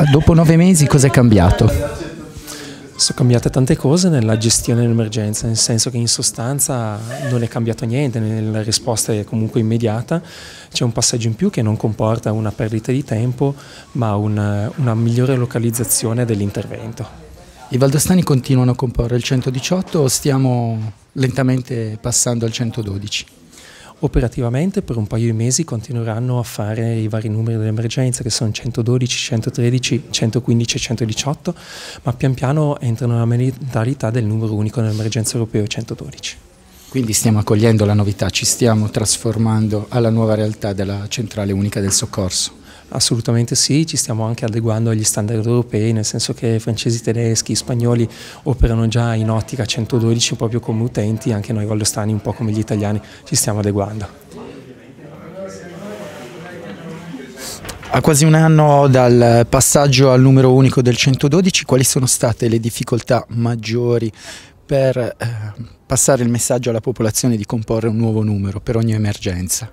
Ah, dopo nove mesi cosa è cambiato? Sono cambiate tante cose nella gestione dell'emergenza, nel senso che in sostanza non è cambiato niente, la risposta è comunque immediata, c'è un passaggio in più che non comporta una perdita di tempo, ma una, una migliore localizzazione dell'intervento. I valdostani continuano a comporre il 118 o stiamo lentamente passando al 112? Operativamente per un paio di mesi continueranno a fare i vari numeri dell'emergenza che sono 112, 113, 115 e 118, ma pian piano entrano nella mentalità del numero unico nell'emergenza europeo 112. Quindi stiamo accogliendo la novità, ci stiamo trasformando alla nuova realtà della centrale unica del soccorso. Assolutamente sì, ci stiamo anche adeguando agli standard europei, nel senso che francesi, tedeschi, spagnoli operano già in ottica 112 proprio come utenti, anche noi vallostani un po' come gli italiani ci stiamo adeguando. A quasi un anno dal passaggio al numero unico del 112, quali sono state le difficoltà maggiori per eh, passare il messaggio alla popolazione di comporre un nuovo numero per ogni emergenza?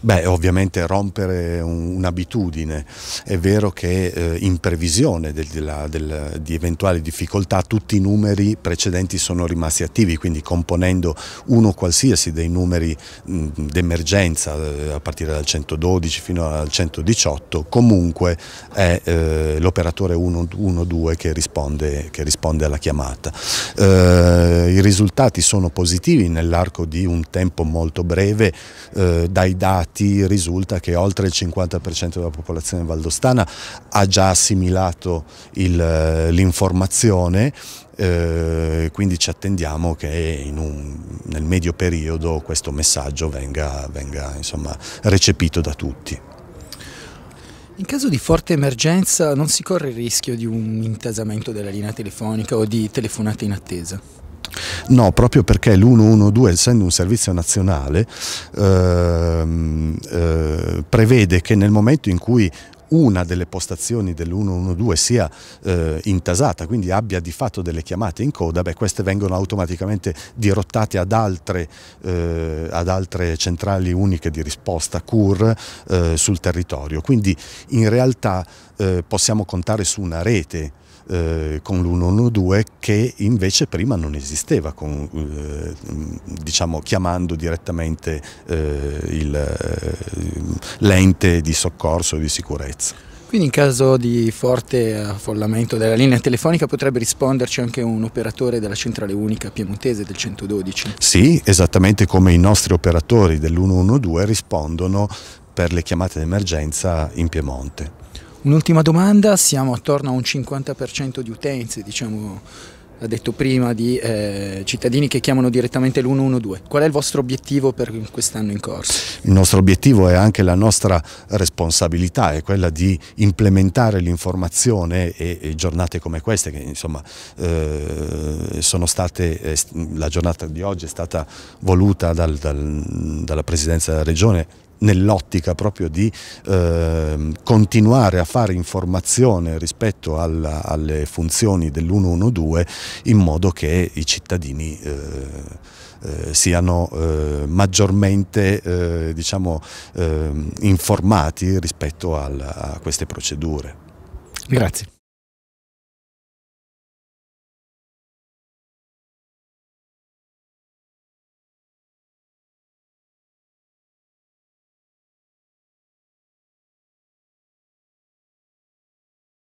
Beh, ovviamente rompere un'abitudine. È vero che eh, in previsione del, della, del, di eventuali difficoltà tutti i numeri precedenti sono rimasti attivi, quindi componendo uno qualsiasi dei numeri mm, d'emergenza eh, a partire dal 112 fino al 118, comunque è eh, l'operatore 112 che risponde, che risponde alla chiamata. Eh, I risultati sono positivi nell'arco di un tempo molto breve, eh, dai dati risulta che oltre il 50% della popolazione valdostana ha già assimilato eh, l'informazione eh, quindi ci attendiamo che un, nel medio periodo questo messaggio venga, venga insomma, recepito da tutti. In caso di forte emergenza non si corre il rischio di un intasamento della linea telefonica o di telefonate in attesa? No, proprio perché l'112, essendo un servizio nazionale, ehm, eh, prevede che nel momento in cui una delle postazioni dell'112 sia eh, intasata, quindi abbia di fatto delle chiamate in coda, beh, queste vengono automaticamente dirottate ad altre, eh, ad altre centrali uniche di risposta CUR eh, sul territorio. Quindi in realtà eh, possiamo contare su una rete eh, con l'112 che invece prima non esisteva, con, eh, diciamo, chiamando direttamente eh, il, eh, l'ente di soccorso e di sicurezza. Quindi in caso di forte affollamento della linea telefonica potrebbe risponderci anche un operatore della centrale unica piemontese del 112? Sì, esattamente come i nostri operatori dell'112 rispondono per le chiamate d'emergenza in Piemonte. Un'ultima domanda, siamo attorno a un 50% di utenze, diciamo, ha detto prima, di eh, cittadini che chiamano direttamente l'112. Qual è il vostro obiettivo per quest'anno in corso? Il nostro obiettivo e anche la nostra responsabilità, è quella di implementare l'informazione e, e, giornate come queste, che insomma eh, sono state, eh, la giornata di oggi è stata voluta dal, dal, dalla Presidenza della Regione nell'ottica proprio di eh, continuare a fare informazione rispetto alla, alle funzioni dell'112 in modo che i cittadini eh, eh, siano eh, maggiormente eh, diciamo, ehm, informati rispetto al, a queste procedure. Grazie.